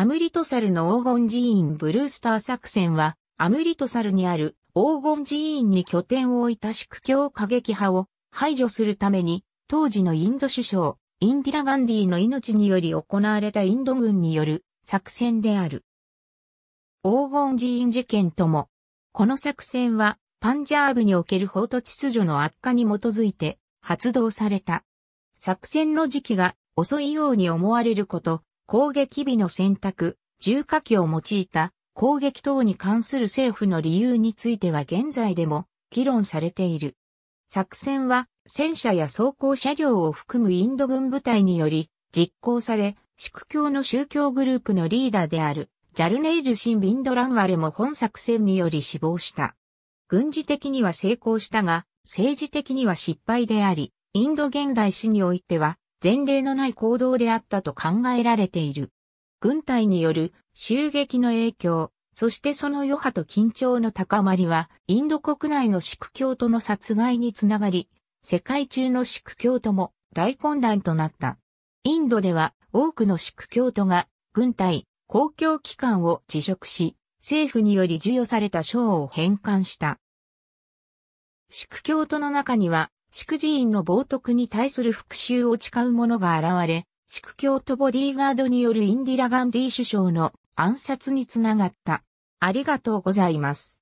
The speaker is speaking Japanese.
アムリトサルの黄金寺院ブルースター作戦は、アムリトサルにある黄金寺院に拠点を置いた宿教過激派を排除するために、当時のインド首相、インディラ・ガンディの命により行われたインド軍による作戦である。黄金寺院事件とも、この作戦は、パンジャーブにおける法と秩序の悪化に基づいて発動された。作戦の時期が遅いように思われること、攻撃日の選択、重火器を用いた攻撃等に関する政府の理由については現在でも議論されている。作戦は戦車や装甲車両を含むインド軍部隊により実行され、祝教の宗教グループのリーダーであるジャルネイル・シン・ビンドランワレも本作戦により死亡した。軍事的には成功したが、政治的には失敗であり、インド現代史においては前例のない行動であったと考えられている。軍隊による襲撃の影響、そしてその余波と緊張の高まりは、インド国内のシク教徒の殺害につながり、世界中のシク教徒も大混乱となった。インドでは多くのシク教徒が軍隊、公共機関を辞職し、政府により授与された賞を返還した。シク教徒の中には祝辞院の冒涜に対する復讐を誓う者が現れ、祝教とボディーガードによるインディラ・ガンディ首相の暗殺につながった。ありがとうございます。